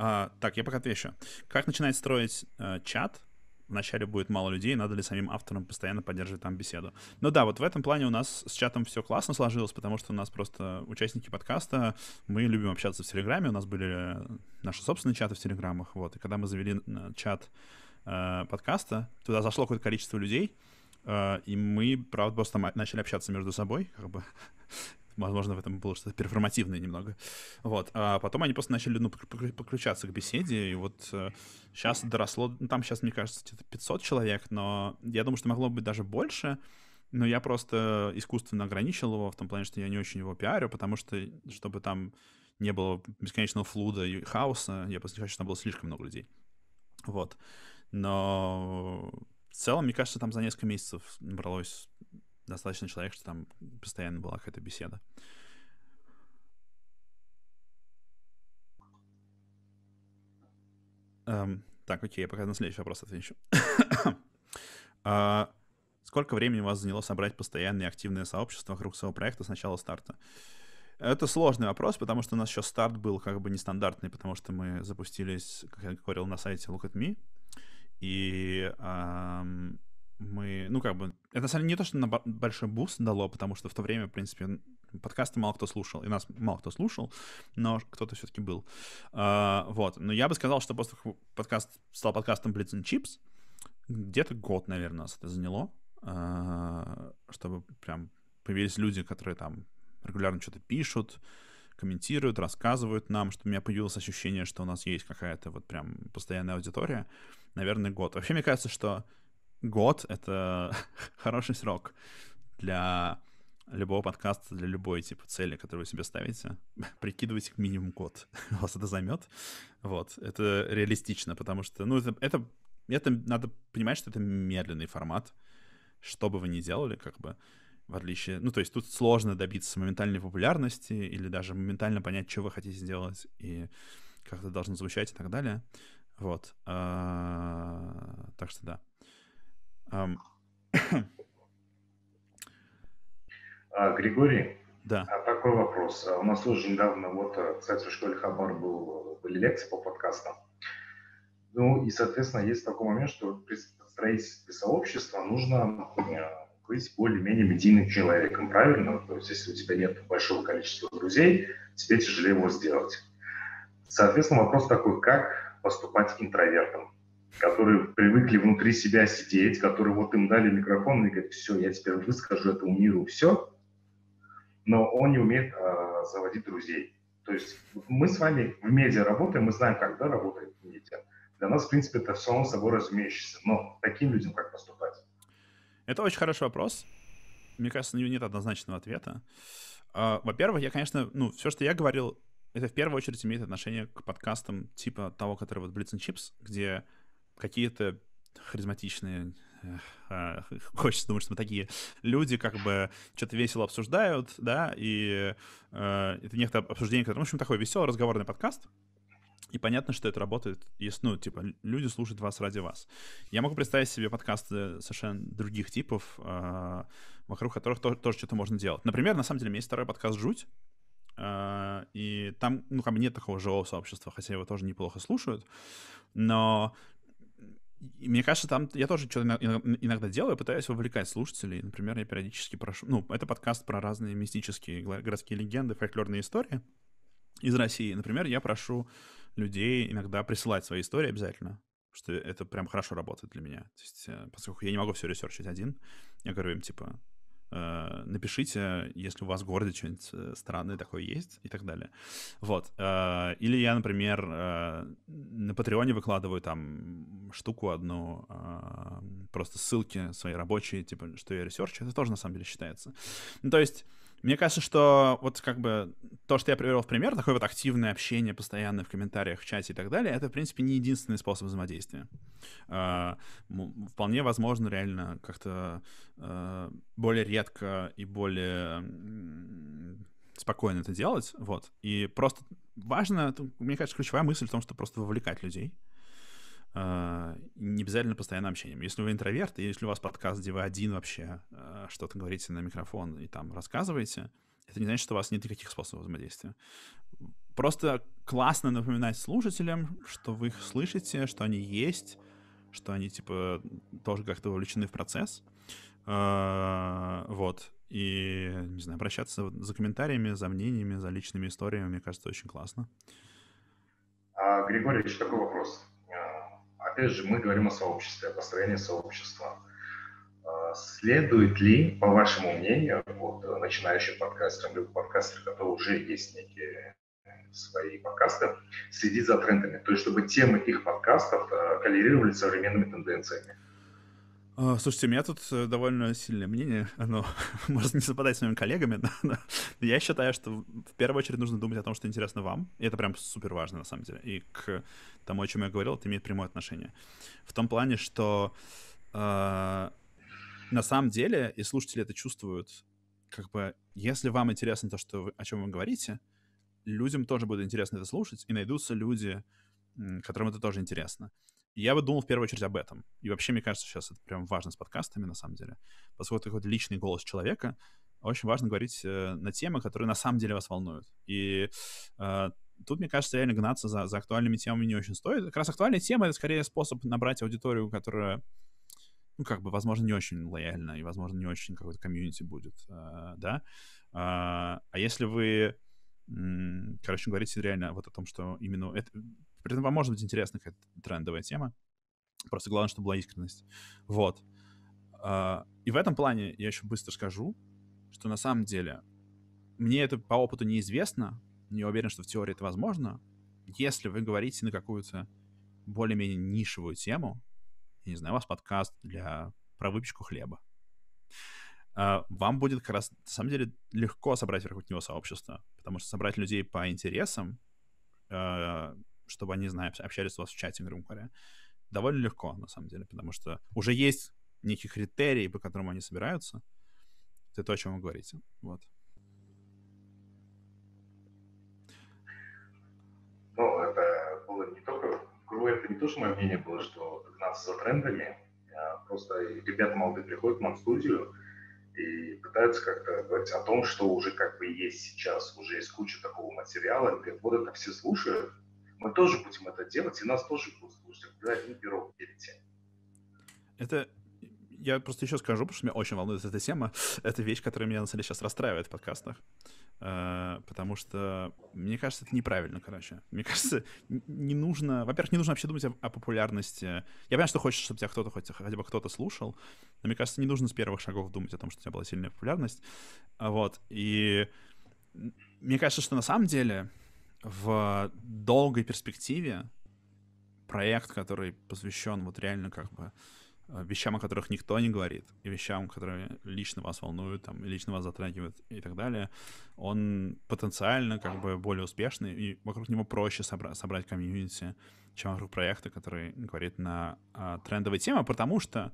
а, так, я пока отвечу. Как начинать строить э, чат? Вначале будет мало людей, надо ли самим авторам постоянно поддерживать там беседу. Ну да, вот в этом плане у нас с чатом все классно сложилось, потому что у нас просто участники подкаста, мы любим общаться в Телеграме, у нас были э, наши собственные чаты в Телеграмах, вот, и когда мы завели э, чат э, подкаста, туда зашло какое-то количество людей, э, и мы, правда, просто начали общаться между собой, как бы, Возможно, в этом было что-то перформативное немного. Вот. А потом они просто начали ну, подключаться к беседе, и вот сейчас э, доросло... Ну, там сейчас, мне кажется, где-то 500 человек, но я думаю, что могло быть даже больше, но я просто искусственно ограничил его в том плане, что я не очень его пиарю, потому что, чтобы там не было бесконечного флуда и хаоса, я просто не хочу, чтобы там было слишком много людей. Вот. Но в целом, мне кажется, там за несколько месяцев набралось достаточно человек, что там постоянно была какая-то беседа. Эм, так, окей, я пока на следующий вопрос отвечу. а, сколько времени у вас заняло собрать постоянное и активное сообщество вокруг своего проекта с начала старта? Это сложный вопрос, потому что у нас еще старт был как бы нестандартный, потому что мы запустились, как я говорил, на сайте Look at Me, и эм, мы, ну, как бы, это на самом деле не то, что на большой буст дало, потому что в то время, в принципе, подкасты мало кто слушал, и нас мало кто слушал, но кто-то все-таки был. А, вот, но я бы сказал, что после подкаст стал подкастом Blitz and Chips, где-то год, наверное, нас это заняло, а, чтобы прям появились люди, которые там регулярно что-то пишут, комментируют, рассказывают нам, что у меня появилось ощущение, что у нас есть какая-то вот прям постоянная аудитория, наверное, год. Вообще, мне кажется, что год — это хороший срок для любого подкаста, для любой типа цели, которую вы себе ставите. Прикидывайте к минимум год. Вас это займет. Вот. Это реалистично, потому что, ну, это, это, это надо понимать, что это медленный формат. Что бы вы ни делали, как бы, в отличие... Ну, то есть тут сложно добиться моментальной популярности или даже моментально понять, что вы хотите сделать и как это должно звучать и так далее. Вот. А, так что да. Um... а, Григорий, да. А такой вопрос. А у нас тоже недавно, вот, э, кстати, в школе Хабар был, э, были лекции по подкастам. Ну и, соответственно, есть такой момент, что при строительстве сообщества нужно э, быть более-менее медийным человеком, правильно? То есть если у тебя нет большого количества друзей, тебе тяжелее его сделать. Соответственно, вопрос такой, как поступать интровертом? которые привыкли внутри себя сидеть, которые вот им дали микрофон и говорят, все, я теперь выскажу этому миру все, но он не умеет а, заводить друзей. То есть мы с вами в медиа работаем, мы знаем, когда работает медиа. Для нас, в принципе, это само собой разумеющееся. Но таким людям как поступать? Это очень хороший вопрос. Мне кажется, на него нет однозначного ответа. А, во-первых, я, конечно, ну, все, что я говорил, это в первую очередь имеет отношение к подкастам типа того, который вот Blitz and Chips, где какие-то харизматичные, а, хочется думать, что мы такие люди, как бы что-то весело обсуждают, да, и э, это некоторое обсуждение, которое, в общем, такой веселый разговорный подкаст, и понятно, что это работает, если, ну, типа, люди слушают вас ради вас. Я могу представить себе подкасты совершенно других типов, э, вокруг которых тоже, тоже что-то можно делать. Например, на самом деле, у меня есть второй подкаст «Жуть», э, и там, ну, как бы нет такого живого сообщества, хотя его тоже неплохо слушают, но и мне кажется, там я тоже что-то иногда делаю, пытаюсь вовлекать слушателей. Например, я периодически прошу... Ну, это подкаст про разные мистические городские легенды, фольклорные истории из России. Например, я прошу людей иногда присылать свои истории обязательно, что это прям хорошо работает для меня. То есть, э, поскольку я не могу все ресерчить один, я говорю им, типа, Э, напишите, если у вас в городе что-нибудь э, странное такое есть и так далее. Вот. Э, или я, например, на Патреоне выкладываю там штуку одну, просто ссылки свои рабочие, типа, что я ресерчу, это тоже на самом деле считается. Ну, то есть мне кажется, что вот как бы то, что я привел в пример, такое вот активное общение постоянное в комментариях, в чате и так далее, это, в принципе, не единственный способ взаимодействия. А, вполне возможно, реально, как-то э, более редко и более спокойно это делать, вот. И просто важно, мне кажется, ключевая мысль в том, что просто вовлекать людей — а, не обязательно постоянным общением. Если вы интроверт, и если у вас подкаст, где вы один вообще а, что-то говорите на микрофон и там рассказываете, это не значит, что у вас нет никаких способов взаимодействия. Просто классно напоминать слушателям, что вы их слышите, что они есть, что они, типа, тоже как-то вовлечены в процесс. А, вот. И, не знаю, обращаться за комментариями, за мнениями, за личными историями, мне кажется, очень классно. Григорий, еще такой вопрос опять же, мы говорим о сообществе, о построении сообщества. А, следует ли, по вашему мнению, вот, э, начинающим подкастерам, либо подкастерам, которые уже есть некие свои подкасты, следить за трендами, то есть чтобы темы их подкастов э, коллерировали с современными тенденциями? А, слушайте, у меня тут э, довольно сильное мнение, оно может не совпадать с моими коллегами, но, но я считаю, что в первую очередь нужно думать о том, что интересно вам, и это прям супер важно на самом деле, и к тому, о чем я говорил, это имеет прямое отношение. В том плане, что э, на самом деле, и слушатели это чувствуют, как бы, если вам интересно то, что вы, о чем вы говорите, людям тоже будет интересно это слушать, и найдутся люди, которым это тоже интересно я бы думал в первую очередь об этом. И вообще, мне кажется, сейчас это прям важно с подкастами, на самом деле. Поскольку это какой-то личный голос человека, очень важно говорить э, на темы, которые на самом деле вас волнуют. И э, тут, мне кажется, реально гнаться за, за актуальными темами не очень стоит. Как раз актуальные темы — это скорее способ набрать аудиторию, которая, ну, как бы, возможно, не очень лояльна и, возможно, не очень какой-то комьюнити будет, э, да? А, а если вы короче, говорите реально вот о том, что именно это, при этом, а может быть, интересная какая-то трендовая тема. Просто главное, чтобы была искренность. Вот. А, и в этом плане я еще быстро скажу, что на самом деле мне это по опыту неизвестно, не уверен, что в теории это возможно. Если вы говорите на какую-то более-менее нишевую тему, я не знаю, у вас подкаст для про выпечку хлеба, а, вам будет как раз, на самом деле, легко собрать вокруг него сообщество, потому что собрать людей по интересам, чтобы они, знаю, общались у вас в чате, грубо говоря. Довольно легко, на самом деле, потому что уже есть некие критерии, по которым они собираются. Это то, о чем вы говорите. Вот. Ну, это было не только... Грубо это не то, что мое мнение было, что нас за трендами. А просто ребята молодые приходят к нам в студию, и пытаются как-то говорить о том, что уже как бы есть сейчас, уже есть куча такого материала, и говорят, вот это все слушают, мы тоже будем это делать, и нас тоже будут слушать. Обязательно пирог берите. Это я просто еще скажу, потому что меня очень волнует эта тема. Это вещь, которая меня, на самом деле, сейчас расстраивает в подкастах. Э, потому что, мне кажется, это неправильно, короче. Мне кажется, не нужно... Во-первых, не нужно вообще думать о, о популярности. Я понимаю, что хочешь, чтобы тебя кто-то хоть, хотя бы кто-то слушал, но мне кажется, не нужно с первых шагов думать о том, что у тебя была сильная популярность. А вот. И мне кажется, что на самом деле в долгой перспективе проект, который посвящен вот реально как бы э, вещам, о которых никто не говорит, и вещам, которые лично вас волнуют, там, лично вас затрагивают и так далее, он потенциально как бы более успешный, и вокруг него проще собра- собрать комьюнити, чем вокруг проекта, который говорит на а, трендовые темы, потому что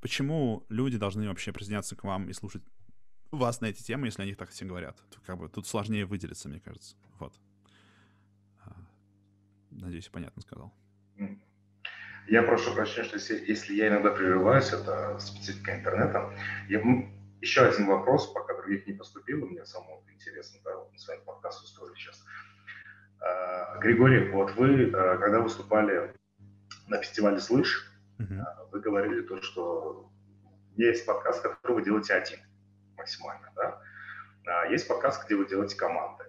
почему люди должны вообще присоединяться к вам и слушать вас на эти темы, если о них так все говорят? Как бы тут сложнее выделиться, мне кажется. Вот. Надеюсь, понятно сказал. Я прошу прощения, что если, если я иногда прерываюсь, это специфика интернета. Я, еще один вопрос, пока других не поступило, мне самому интересно, да, вот мы с вами подкаст устроили сейчас. А, Григорий, вот вы, а, когда выступали на фестивале «Слышь», uh-huh. вы говорили то, что есть подкаст, который вы делаете один максимально, да? Есть подкаст, где вы делаете команды.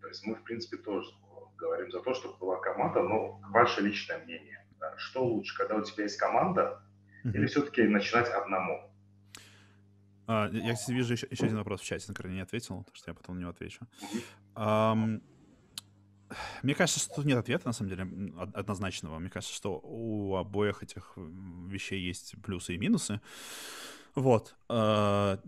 То есть мы, в принципе, тоже говорим за то, чтобы была команда, но ваше личное мнение. Что лучше, когда у тебя есть команда, или все-таки начинать одному? А, я, кстати, вижу еще, еще один вопрос в чате, на который не ответил, потому что я потом на него отвечу. Um, мне кажется, что тут нет ответа, на самом деле, однозначного. Мне кажется, что у обоих этих вещей есть плюсы и минусы. Вот. А,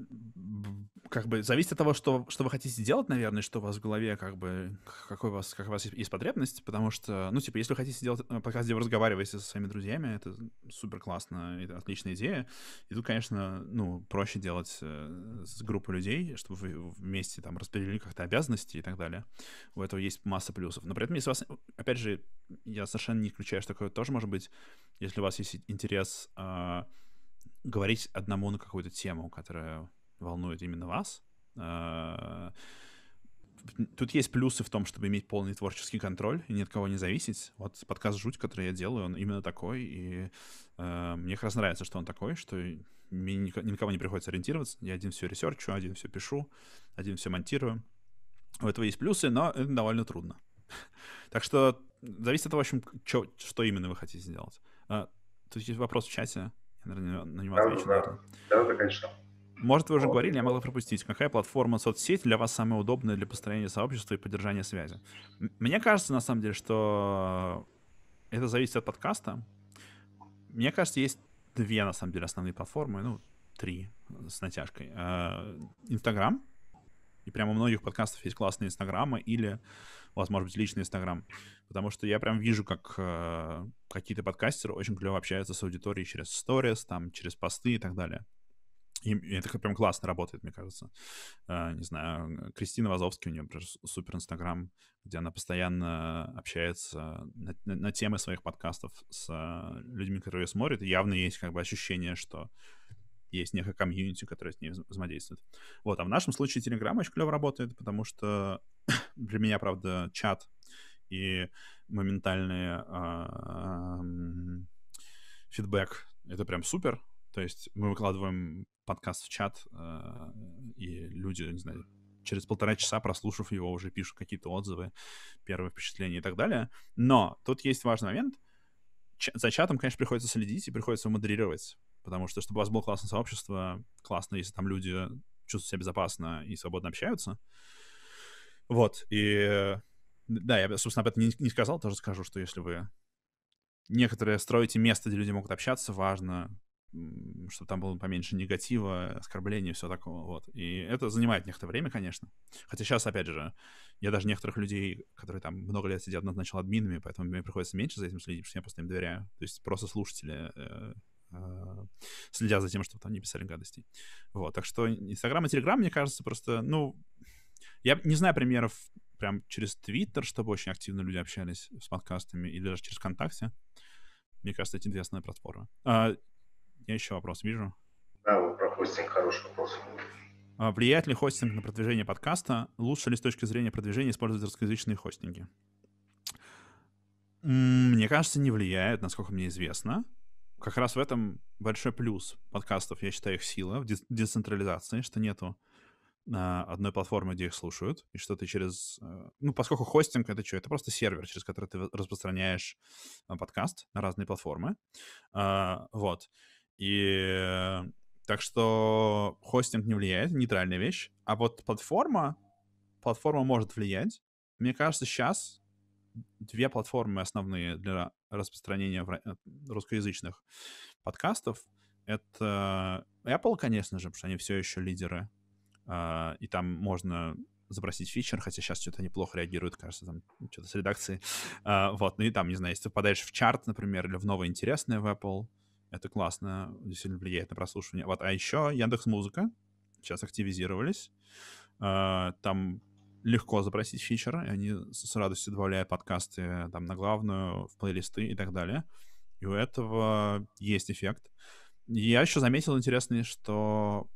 как бы зависит от того, что, что вы хотите делать, наверное, что у вас в голове, как бы, какой у вас, как у вас есть потребность, потому что, ну, типа, если вы хотите делать э, пока где вы разговариваете со своими друзьями, это супер классно, это отличная идея. И тут, конечно, ну, проще делать э, с группой людей, чтобы вы вместе там распределили как-то обязанности и так далее. У этого есть масса плюсов. Но при этом, если у вас, опять же, я совершенно не исключаю, что такое тоже может быть, если у вас есть интерес а, говорить одному на какую-то тему, которая волнует именно вас. А, тут есть плюсы в том, чтобы иметь полный творческий контроль и ни от кого не зависеть. Вот подкаст «Жуть», который я делаю, он именно такой, и э, мне как раз нравится, что он такой, что мне никого не приходится ориентироваться. Я один все ресерчу, один все пишу, один все монтирую. У этого есть плюсы, но это довольно трудно. Так что зависит от того, в общем, что именно вы хотите сделать. А, тут есть вопрос в чате наверное, на него отвечу. Да, наверное. да, да, конечно. Может, вы уже вот. говорили, я могла пропустить. Какая платформа соцсеть для вас самая удобная для построения сообщества и поддержания связи? Мне кажется, на самом деле, что это зависит от подкаста. Мне кажется, есть две, на самом деле, основные платформы, ну, три э, с натяжкой. Э, инстаграм, и прямо у многих подкастов есть классные инстаграмы или у вас может быть личный инстаграм. Потому что я прям вижу, как э, какие-то подкастеры очень клево общаются с аудиторией через сторис, там, через посты и так далее. И это прям классно работает, мне кажется. А, не знаю, Кристина Вазовский, у нее супер Инстаграм, где она постоянно общается на, на, на темы своих подкастов с а, людьми, которые ее смотрят. И явно есть как бы ощущение, что есть некая комьюнити, которая с ней взаимодействует. Вот, а в нашем случае телеграм очень клево работает, потому что для меня, правда, чат и моментальный а, фидбэк. Это прям супер. То есть мы выкладываем подкаст в чат, а, и люди, не знаю, через полтора часа, прослушав его, уже пишут какие-то отзывы, первые впечатления и так далее. Но тут есть важный момент. Ч- за чатом, конечно, приходится следить и приходится модерировать, потому что, чтобы у вас было классное сообщество, классно, если там люди чувствуют себя безопасно и свободно общаются. Вот, и да, я, собственно, об этом не, не сказал, тоже скажу, что если вы некоторые строите место, где люди могут общаться, важно, чтобы там было поменьше негатива, оскорблений и все такого. Вот. И это занимает некоторое время, конечно. Хотя сейчас, опять же, я даже некоторых людей, которые там много лет сидят, назначил админами, поэтому мне приходится меньше за этим следить, потому что я просто им доверяю. То есть просто слушатели э, э, следя за тем, чтобы там не писали гадостей. Вот, так что Инстаграм и Телеграм, мне кажется, просто, ну, я не знаю примеров прям через Твиттер, чтобы очень активно люди общались с подкастами, или даже через ВКонтакте. Мне кажется, это интересная платформа. А, я еще вопрос вижу. Да, вот про хостинг хороший вопрос. А, влияет ли хостинг на продвижение подкаста? Лучше ли с точки зрения продвижения использовать русскоязычные хостинги? Мне кажется, не влияет, насколько мне известно. Как раз в этом большой плюс подкастов, я считаю, их сила в децентрализации, что нету одной платформы, где их слушают, и что ты через... Э, ну, поскольку хостинг — это что? Это просто сервер, через который ты распространяешь э, подкаст на разные платформы. А, вот. И так что хостинг не влияет, нейтральная вещь. А вот платформа, платформа может влиять. Мне кажется, сейчас две платформы основные для распространения э, русскоязычных подкастов. Это Apple, конечно же, потому что они все еще лидеры а, и там можно запросить фичер, хотя сейчас что-то неплохо реагирует, кажется, там что-то с редакцией. А, вот, ну и там, не знаю, если ты попадаешь в чарт, например, или в новое интересное в Apple, это классно, действительно влияет на прослушивание. Вот, а еще Яндекс Музыка сейчас активизировались. А, там легко запросить фичер, и они с радостью добавляют подкасты там на главную, в плейлисты и так далее. И у этого есть эффект. Я еще заметил интересный, что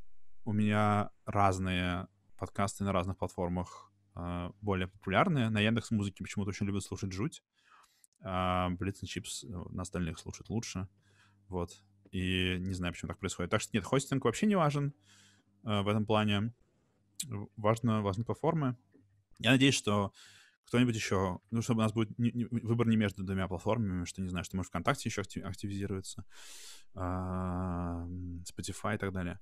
у меня разные подкасты на разных платформах э, более популярные. На Яндекс Музыке почему-то очень любят слушать жуть. А Блиц и Чипс э, на остальных слушают лучше. Вот. И не знаю, почему так происходит. Так что нет, хостинг вообще не важен э, в этом плане. Важно, важны платформы. Я надеюсь, что кто-нибудь еще, ну, чтобы у нас будет не, не, выбор не между двумя платформами, что не знаю, что может ВКонтакте еще актив, активизируется, э, Spotify и так далее.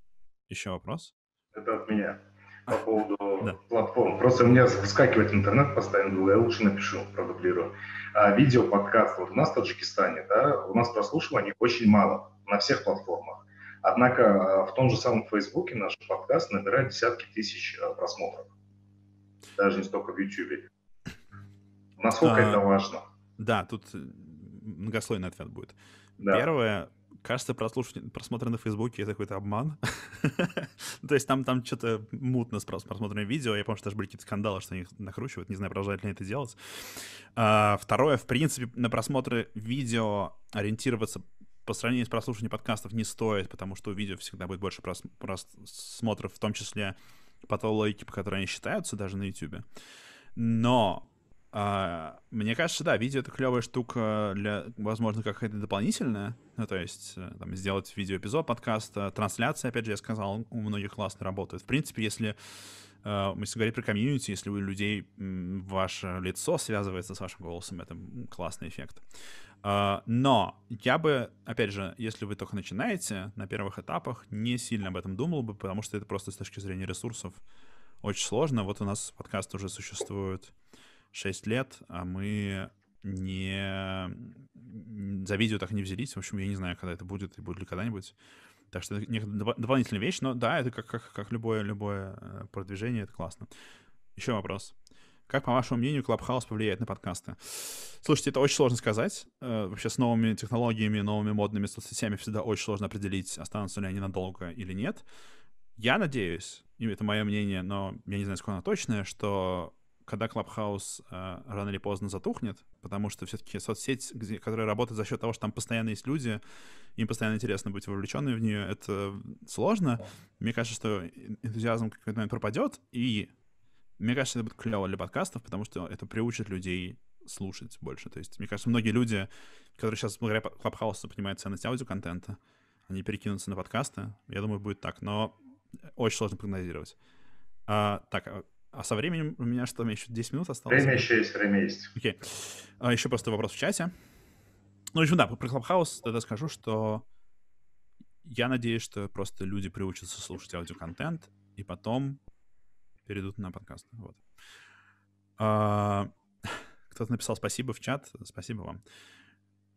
Еще вопрос? Это от меня по поводу платформ. Просто у меня вскакивает интернет постоянно, думаю, я лучше напишу, продублирую. А видео, подкаст, вот у нас в Таджикистане, да, у нас прослушиваний очень мало на всех платформах. Однако а, в том же самом Фейсбуке наш подкаст набирает десятки тысяч а, просмотров. Даже не столько в Ютьюбе. Насколько а, это важно? Да, тут многослойный ответ будет. Да. Первое, Кажется, прослушать, просмотры на Фейсбуке — это какой-то обман. То есть там, там что-то мутно с просмотром видео. Я помню, что даже были какие-то скандалы, что они накручивают. Не знаю, продолжают ли это делать. А, второе, в принципе, на просмотры видео ориентироваться по сравнению с прослушиванием подкастов не стоит, потому что у видео всегда будет больше прос просмотров, в том числе по той логике, по которой они считаются даже на YouTube. Но а, мне кажется, да, видео это клевая штука для, возможно, какая-то дополнительная. Ну, то есть, э, там, сделать видеоэпизод подкаста, трансляция, опять же, я сказал, у многих классно работает. В принципе, если э, мы говорим про комьюнити, если у людей ваше лицо связывается с вашим голосом, это классный эффект. А, но я бы, опять же, если вы только начинаете на первых этапах, не сильно об этом думал бы, потому что это просто с точки зрения ресурсов очень сложно. Вот у нас подкаст уже существует 6 лет, а мы не... за видео так и не взялись. В общем, я не знаю, когда это будет и будет ли когда-нибудь. Так что это дополнительная вещь, но да, это как, как, как любое, любое э, продвижение, это классно. Еще вопрос. Как, по вашему мнению, Clubhouse повлияет на подкасты? Слушайте, это очень сложно сказать. Э, вообще с новыми технологиями, новыми модными соцсетями всегда очень сложно определить, останутся ли они надолго или нет. Я надеюсь, и это мое мнение, но я не знаю, сколько оно точное, что когда Clubhouse э, рано или поздно затухнет, потому что все-таки соцсеть, где, которая работает за счет того, что там постоянно есть люди, им постоянно интересно быть вовлеченными в нее, это сложно. Мне кажется, что энтузиазм какой-то момент пропадет, и мне кажется, это будет клево для подкастов, потому что это приучит людей слушать больше. То есть, мне кажется, многие люди, которые сейчас благодаря Клабхаусу понимают ценность аудиоконтента, они перекинутся на подкасты. Я думаю, будет так, но э, очень сложно прогнозировать. А, так, а, а со временем у меня что, у меня еще 10 минут осталось? Время еще есть, время есть. Окей. Okay. А, еще просто вопрос в чате. Ну, в общем, да, про Clubhouse тогда скажу, что я надеюсь, что просто люди приучатся слушать аудиоконтент и потом перейдут на подкаст. Вот. А, кто-то написал спасибо в чат, спасибо вам.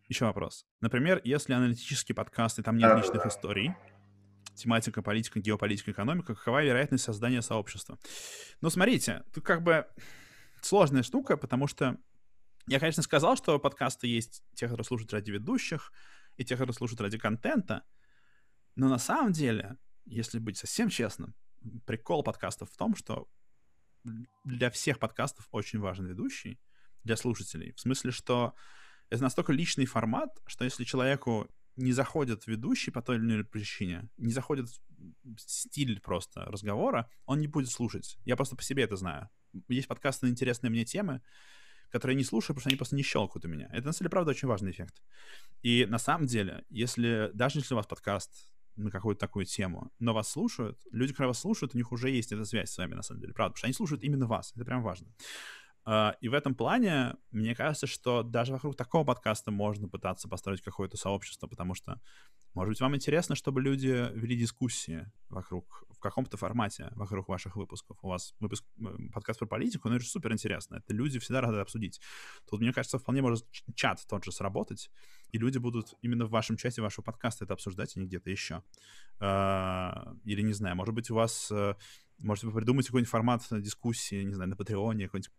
Еще вопрос. Например, если аналитический подкаст, и там нет личных историй, тематика политика, геополитика, экономика, какова вероятность создания сообщества. Но смотрите, тут как бы сложная штука, потому что я, конечно, сказал, что подкасты есть те, которые служат ради ведущих, и те, которые служат ради контента, но на самом деле, если быть совсем честным, прикол подкастов в том, что для всех подкастов очень важен ведущий, для слушателей. В смысле, что это настолько личный формат, что если человеку не заходит ведущий по той или иной причине, не заходит стиль просто разговора, он не будет слушать. Я просто по себе это знаю. Есть подкасты на интересные мне темы, которые я не слушаю, потому что они просто не щелкают у меня. Это, на самом деле, правда, очень важный эффект. И на самом деле, если даже если у вас подкаст на какую-то такую тему, но вас слушают, люди, которые вас слушают, у них уже есть эта связь с вами, на самом деле, правда, потому что они слушают именно вас, это прям важно. А, и в этом плане, мне кажется, что даже вокруг такого подкаста можно пытаться построить какое-то сообщество, потому что, может быть, вам интересно, чтобы люди вели дискуссии вокруг, в каком-то формате вокруг ваших выпусков. У вас выпуск, подкаст про политику, но ну, это же супер интересно. Это люди всегда рады обсудить. Тут, мне кажется, вполне может чат тот же сработать, и люди будут именно в вашем чате вашего подкаста это обсуждать, а не где-то еще. А, или, не знаю, может быть, у вас... Э, можете придумать какой-нибудь формат дискуссии, не знаю, на Патреоне, какой-нибудь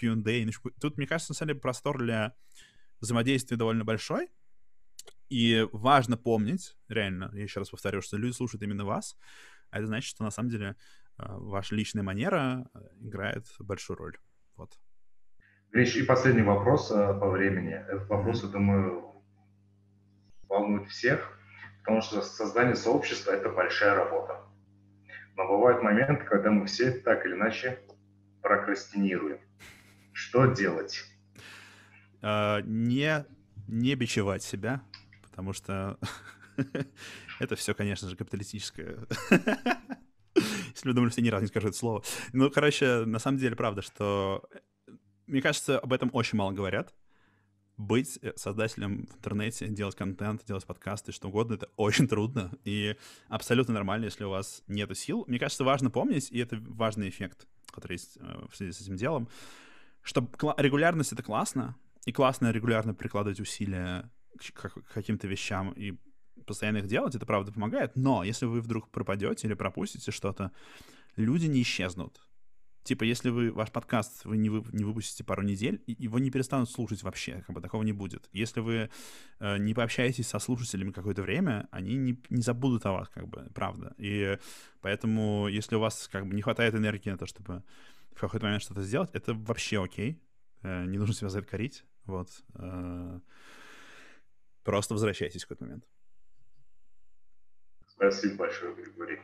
Hyundai. Ну, тут, мне кажется, на самом деле простор для взаимодействия довольно большой. И важно помнить, реально, я еще раз повторю, что люди слушают именно вас. А это значит, что на самом деле э, ваша личная манера э, играет большую роль. Вот. Гриш, и последний вопрос э, по времени. Этот вопрос, я думаю, волнует всех, потому что создание сообщества — это большая работа. Но бывают моменты, когда мы все так или иначе прокрастинируем. Что делать? А, не, не бичевать себя, потому что это все, конечно же, капиталистическое. Если вы думали, что я ни разу не скажу это слово. Ну, короче, на самом деле, правда, что... Э, мне кажется, об этом очень мало говорят. Быть э, создателем в интернете, делать контент, делать подкасты, что угодно, это очень трудно. И абсолютно нормально, если у вас нету сил. Мне кажется, важно помнить, и это важный эффект — которые есть э, в связи с этим делом, что регулярность — это классно, и классно регулярно прикладывать усилия к каким-то вещам и постоянно их делать, это правда помогает, но если вы вдруг пропадете или пропустите что-то, люди не исчезнут типа, если вы ваш подкаст вы не, вы, не выпустите пару недель, его не перестанут слушать вообще, как бы такого не будет. Если вы э, не пообщаетесь со слушателями какое-то время, они не, не забудут о вас, как бы, правда. И поэтому, если у вас как бы не хватает энергии на то, чтобы в какой-то момент что-то сделать, это вообще окей. Э, не нужно себя за это корить. Вот. Э, просто возвращайтесь в какой-то момент. Спасибо большое, Григорий.